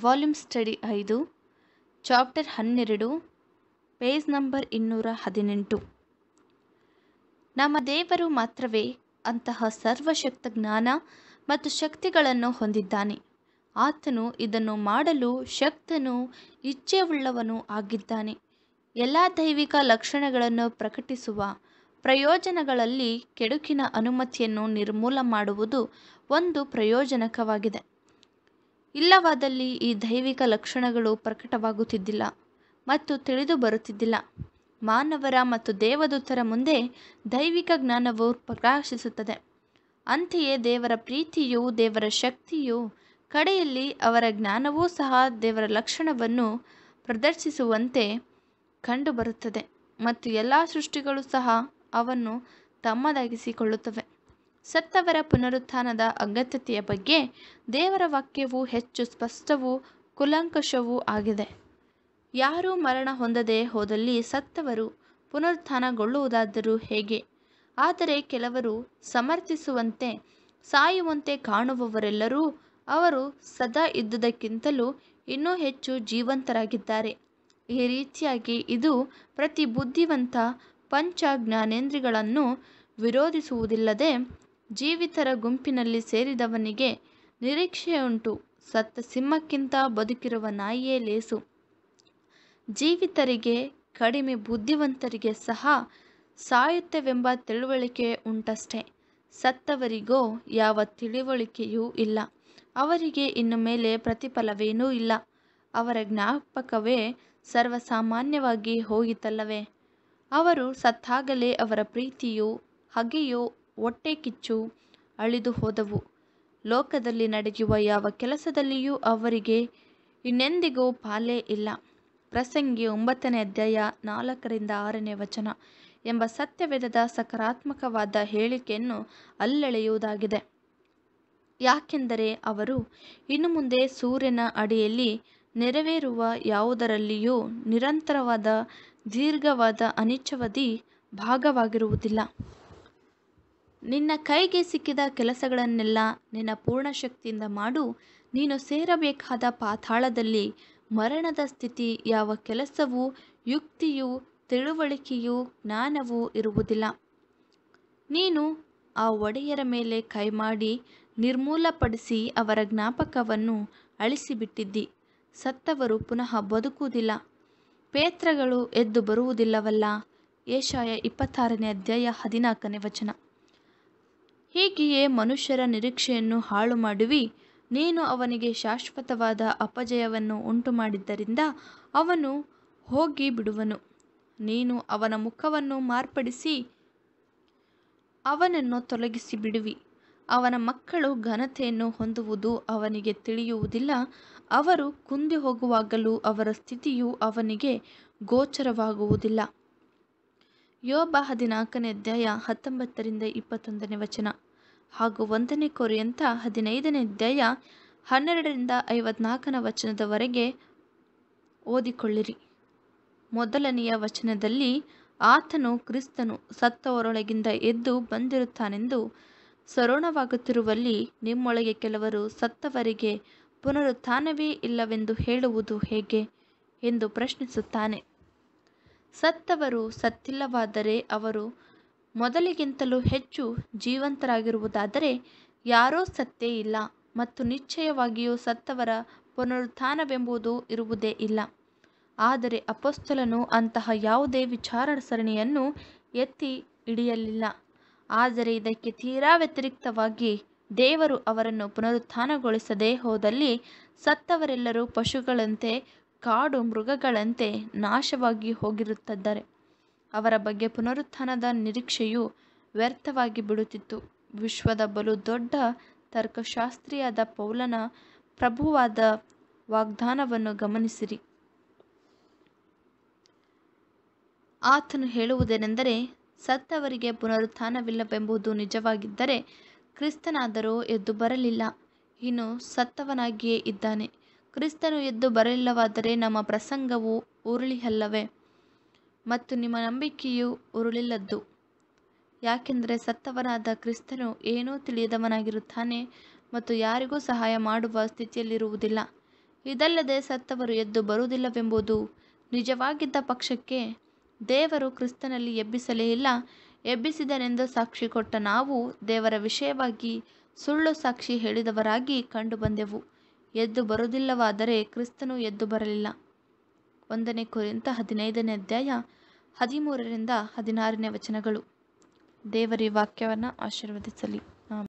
volume study ಐದು chapter ಹನ್ನೆರಡು page number ಇನ್ನೂರ ಹದಿನೆಂಟು ನಮ್ಮ ದೇವರು ಮಾತ್ರವೇ ಅಂತಹ ಸರ್ವಶಕ್ತ ಜ್ಞಾನ ಮತ್ತು ಶಕ್ತಿಗಳನ್ನು ಹೊಂದಿದ್ದಾನೆ ಆತನು ಇದನ್ನು ಮಾಡಲು ಶಕ್ತನು ಇಚ್ಛೆಯುಳ್ಳವನು ಆಗಿದ್ದಾನೆ ಎಲ್ಲ ದೈವಿಕ ಲಕ್ಷಣಗಳನ್ನು ಪ್ರಕಟಿಸುವ ಪ್ರಯೋಜನಗಳಲ್ಲಿ ಕೆಡುಕಿನ ಅನುಮತಿಯನ್ನು ನಿರ್ಮೂಲ ಮಾಡುವುದು ಒಂದು ಪ್ರಯೋಜನಕವಾಗಿದೆ ಇಲ್ಲವಾದಲ್ಲಿ ಈ ದೈವಿಕ ಲಕ್ಷಣಗಳು ಪ್ರಕಟವಾಗುತ್ತಿದ್ದಿಲ್ಲ ಮತ್ತು ತಿಳಿದು ಬರುತ್ತಿದ್ದಿಲ್ಲ ಮಾನವರ ಮತ್ತು ದೇವದೂತರ ಮುಂದೆ ದೈವಿಕ ಜ್ಞಾನವು ಪ್ರಕಾಶಿಸುತ್ತದೆ ಅಂತೆಯೇ ದೇವರ ಪ್ರೀತಿಯು ದೇವರ ಶಕ್ತಿಯು ಕಡೆಯಲ್ಲಿ ಅವರ ಜ್ಞಾನವೂ ಸಹ ದೇವರ ಲಕ್ಷಣವನ್ನು ಪ್ರದರ್ಶಿಸುವಂತೆ ಕಂಡುಬರುತ್ತದೆ ಮತ್ತು ಎಲ್ಲ ಸೃಷ್ಟಿಗಳು ಸಹ ಅವನ್ನು ತಮ್ಮದಾಗಿಸಿಕೊಳ್ಳುತ್ತವೆ ಸತ್ತವರ ಪುನರುತ್ಥಾನದ ಅಗತ್ಯತೆಯ ಬಗ್ಗೆ ದೇವರ ವಾಕ್ಯವು ಹೆಚ್ಚು ಸ್ಪಷ್ಟವೂ ಕುಲಂಕಷವೂ ಆಗಿದೆ ಯಾರೂ ಮರಣ ಹೊಂದದೆ ಹೋದಲ್ಲಿ ಸತ್ತವರು ಪುನರುತ್ಥಾನಗೊಳ್ಳುವುದಾದರೂ ಹೇಗೆ ಆದರೆ ಕೆಲವರು ಸಮರ್ಥಿಸುವಂತೆ ಸಾಯುವಂತೆ ಕಾಣುವವರೆಲ್ಲರೂ ಅವರು ಸದಾ ಇದ್ದುದಕ್ಕಿಂತಲೂ ಇನ್ನೂ ಹೆಚ್ಚು ಜೀವಂತರಾಗಿದ್ದಾರೆ ಈ ರೀತಿಯಾಗಿ ಇದು ಪ್ರತಿ ಬುದ್ಧಿವಂತ ಪಂಚ ಜ್ಞಾನೇಂದ್ರಿಗಳನ್ನು ವಿರೋಧಿಸುವುದಿಲ್ಲದೆ ಜೀವಿತರ ಗುಂಪಿನಲ್ಲಿ ಸೇರಿದವನಿಗೆ ನಿರೀಕ್ಷೆಯುಂಟು ಸತ್ತ ಸಿಂಹಕ್ಕಿಂತ ಬದುಕಿರುವ ನಾಯಿಯೇ ಲೇಸು ಜೀವಿತರಿಗೆ ಕಡಿಮೆ ಬುದ್ಧಿವಂತರಿಗೆ ಸಹ ಸಾಯುತ್ತವೆಂಬ ತಿಳುವಳಿಕೆ ಉಂಟಷ್ಟೆ ಸತ್ತವರಿಗೋ ಯಾವ ತಿಳುವಳಿಕೆಯೂ ಇಲ್ಲ ಅವರಿಗೆ ಇನ್ನು ಮೇಲೆ ಪ್ರತಿಫಲವೇನೂ ಇಲ್ಲ ಅವರ ಜ್ಞಾಪಕವೇ ಸರ್ವಸಾಮಾನ್ಯವಾಗಿ ಹೋಗಿತಲ್ಲವೇ ಅವರು ಸತ್ತಾಗಲೇ ಅವರ ಪ್ರೀತಿಯು ಹಗೆಯೋ ಹೊಟ್ಟೆ ಕಿಚ್ಚು ಅಳಿದು ಹೋದವು ಲೋಕದಲ್ಲಿ ನಡೆಯುವ ಯಾವ ಕೆಲಸದಲ್ಲಿಯೂ ಅವರಿಗೆ ಇನ್ನೆಂದಿಗೂ ಪಾಲೇ ಇಲ್ಲ ಪ್ರಸಂಗಿ ಒಂಬತ್ತನೇ ಅಧ್ಯಾಯ ನಾಲ್ಕರಿಂದ ಆರನೇ ವಚನ ಎಂಬ ಸತ್ಯವೇದದ ಸಕಾರಾತ್ಮಕವಾದ ಹೇಳಿಕೆಯನ್ನು ಅಲ್ಲೆಳೆಯುವುದಾಗಿದೆ ಯಾಕೆಂದರೆ ಅವರು ಇನ್ನು ಮುಂದೆ ಸೂರ್ಯನ ಅಡಿಯಲ್ಲಿ ನೆರವೇರುವ ಯಾವುದರಲ್ಲಿಯೂ ನಿರಂತರವಾದ ದೀರ್ಘವಾದ ಅನಿಚ್ಛವಧಿ ಭಾಗವಾಗಿರುವುದಿಲ್ಲ ನಿನ್ನ ಕೈಗೆ ಸಿಕ್ಕಿದ ಕೆಲಸಗಳನ್ನೆಲ್ಲ ನಿನ್ನ ಪೂರ್ಣ ಶಕ್ತಿಯಿಂದ ಮಾಡು ನೀನು ಸೇರಬೇಕಾದ ಪಾತಾಳದಲ್ಲಿ ಮರಣದ ಸ್ಥಿತಿ ಯಾವ ಕೆಲಸವೂ ಯುಕ್ತಿಯು ತಿಳುವಳಿಕೆಯು ಜ್ಞಾನವೂ ಇರುವುದಿಲ್ಲ ನೀನು ಆ ಒಡೆಯರ ಮೇಲೆ ಕೈಮಾಡಿ ನಿರ್ಮೂಲಪಡಿಸಿ ಅವರ ಜ್ಞಾಪಕವನ್ನು ಅಳಿಸಿಬಿಟ್ಟಿದ್ದಿ ಸತ್ತವರು ಪುನಃ ಬದುಕುವುದಿಲ್ಲ ಪೇತ್ರಗಳು ಎದ್ದು ಬರುವುದಿಲ್ಲವಲ್ಲ ಏಷಾಯ ಇಪ್ಪತ್ತಾರನೇ ಅಧ್ಯಾಯ ಹದಿನಾಲ್ಕನೇ ವಚನ ಹೀಗೆಯೇ ಮನುಷ್ಯರ ನಿರೀಕ್ಷೆಯನ್ನು ಹಾಳು ಮಾಡುವಿ ನೀನು ಅವನಿಗೆ ಶಾಶ್ವತವಾದ ಅಪಜಯವನ್ನು ಉಂಟು ಮಾಡಿದ್ದರಿಂದ ಅವನು ಹೋಗಿ ಬಿಡುವನು ನೀನು ಅವನ ಮುಖವನ್ನು ಮಾರ್ಪಡಿಸಿ ಅವನನ್ನು ತೊಲಗಿಸಿ ಬಿಡುವಿ ಅವನ ಮಕ್ಕಳು ಘನತೆಯನ್ನು ಹೊಂದುವುದು ಅವನಿಗೆ ತಿಳಿಯುವುದಿಲ್ಲ ಅವರು ಕುಂದಿ ಹೋಗುವಾಗಲೂ ಅವರ ಸ್ಥಿತಿಯು ಅವನಿಗೆ ಗೋಚರವಾಗುವುದಿಲ್ಲ ಯೋಬ ಹದಿನಾಲ್ಕನೇ ಅಧ್ಯಾಯ ಹತ್ತೊಂಬತ್ತರಿಂದ ಇಪ್ಪತ್ತೊಂದನೇ ವಚನ ಹಾಗೂ ಒಂದನೇ ಕೊರಿಯಂತ ಹದಿನೈದನೇ ಅಧ್ಯಾಯ ಹನ್ನೆರಡರಿಂದ ಐವತ್ನಾಲ್ಕನ ವಚನದವರೆಗೆ ಓದಿಕೊಳ್ಳಿರಿ ಮೊದಲನೆಯ ವಚನದಲ್ಲಿ ಆತನು ಕ್ರಿಸ್ತನು ಸತ್ತವರೊಳಗಿಂದ ಎದ್ದು ಬಂದಿರುತ್ತಾನೆಂದು ಸರೋಣವಾಗುತ್ತಿರುವಲ್ಲಿ ನಿಮ್ಮೊಳಗೆ ಕೆಲವರು ಸತ್ತವರಿಗೆ ಪುನರುತ್ಥಾನವೇ ಇಲ್ಲವೆಂದು ಹೇಳುವುದು ಹೇಗೆ ಎಂದು ಪ್ರಶ್ನಿಸುತ್ತಾನೆ ಸತ್ತವರು ಸತ್ತಿಲ್ಲವಾದರೆ ಅವರು ಮೊದಲಿಗಿಂತಲೂ ಹೆಚ್ಚು ಜೀವಂತರಾಗಿರುವುದಾದರೆ ಯಾರೂ ಸತ್ತೇ ಇಲ್ಲ ಮತ್ತು ನಿಶ್ಚಯವಾಗಿಯೂ ಸತ್ತವರ ಪುನರುತ್ಥಾನವೆಂಬುದು ಇರುವುದೇ ಇಲ್ಲ ಆದರೆ ಅಪೊಸ್ತಲನು ಅಂತಹ ಯಾವುದೇ ವಿಚಾರ ಸರಣಿಯನ್ನು ಎತ್ತಿ ಹಿಡಿಯಲಿಲ್ಲ ಆದರೆ ಇದಕ್ಕೆ ತೀರಾ ವ್ಯತಿರಿಕ್ತವಾಗಿ ದೇವರು ಅವರನ್ನು ಪುನರುತ್ಥಾನಗೊಳಿಸದೇ ಹೋದಲ್ಲಿ ಸತ್ತವರೆಲ್ಲರೂ ಪಶುಗಳಂತೆ ಕಾಡು ಮೃಗಗಳಂತೆ ನಾಶವಾಗಿ ಹೋಗಿರುತ್ತಿದ್ದರೆ ಅವರ ಬಗ್ಗೆ ಪುನರುತ್ಥಾನದ ನಿರೀಕ್ಷೆಯು ವ್ಯರ್ಥವಾಗಿ ಬಿಡುತ್ತಿತ್ತು ವಿಶ್ವದ ಬಲು ದೊಡ್ಡ ತರ್ಕಶಾಸ್ತ್ರಿಯಾದ ಪೌಲನ ಪ್ರಭುವಾದ ವಾಗ್ದಾನವನ್ನು ಗಮನಿಸಿರಿ ಆತನು ಹೇಳುವುದೇನೆಂದರೆ ಸತ್ತವರಿಗೆ ಪುನರುತ್ಥಾನವಿಲ್ಲವೆಂಬುದು ನಿಜವಾಗಿದ್ದರೆ ಕ್ರಿಸ್ತನಾದರೂ ಎದ್ದು ಬರಲಿಲ್ಲ ಇನ್ನು ಸತ್ತವನಾಗಿಯೇ ಇದ್ದಾನೆ ಕ್ರಿಸ್ತನು ಎದ್ದು ಬರಲಿಲ್ಲವಾದರೆ ನಮ್ಮ ಪ್ರಸಂಗವು ಉರುಳಿಹಲ್ಲವೇ ಮತ್ತು ನಿಮ್ಮ ನಂಬಿಕೆಯು ಉರುಳಿಲ್ಲದ್ದು ಯಾಕೆಂದರೆ ಸತ್ತವನಾದ ಕ್ರಿಸ್ತನು ಏನೂ ತಿಳಿಯದವನಾಗಿರುತ್ತಾನೆ ಮತ್ತು ಯಾರಿಗೂ ಸಹಾಯ ಮಾಡುವ ಸ್ಥಿತಿಯಲ್ಲಿರುವುದಿಲ್ಲ ಇದಲ್ಲದೆ ಸತ್ತವರು ಎದ್ದು ಬರುವುದಿಲ್ಲವೆಂಬುದು ನಿಜವಾಗಿದ್ದ ಪಕ್ಷಕ್ಕೆ ದೇವರು ಕ್ರಿಸ್ತನಲ್ಲಿ ಎಬ್ಬಿಸಲೇ ಇಲ್ಲ ಎಬ್ಬಿಸಿದನೆಂದು ಸಾಕ್ಷಿ ಕೊಟ್ಟ ನಾವು ದೇವರ ವಿಷಯವಾಗಿ ಸುಳ್ಳು ಸಾಕ್ಷಿ ಹೇಳಿದವರಾಗಿ ಕಂಡುಬಂದೆವು ಎದ್ದು ಬರುವುದಿಲ್ಲವಾದರೆ ಕ್ರಿಸ್ತನು ಎದ್ದು ಬರಲಿಲ್ಲ ಒಂದನೇ ಕುರಿತ ಹದಿನೈದನೇ ಅಧ್ಯಾಯ ಹದಿಮೂರರಿಂದ ಹದಿನಾರನೇ ವಚನಗಳು ದೇವರಿ ವಾಕ್ಯವನ್ನು ಆಶೀರ್ವದಿಸಲಿ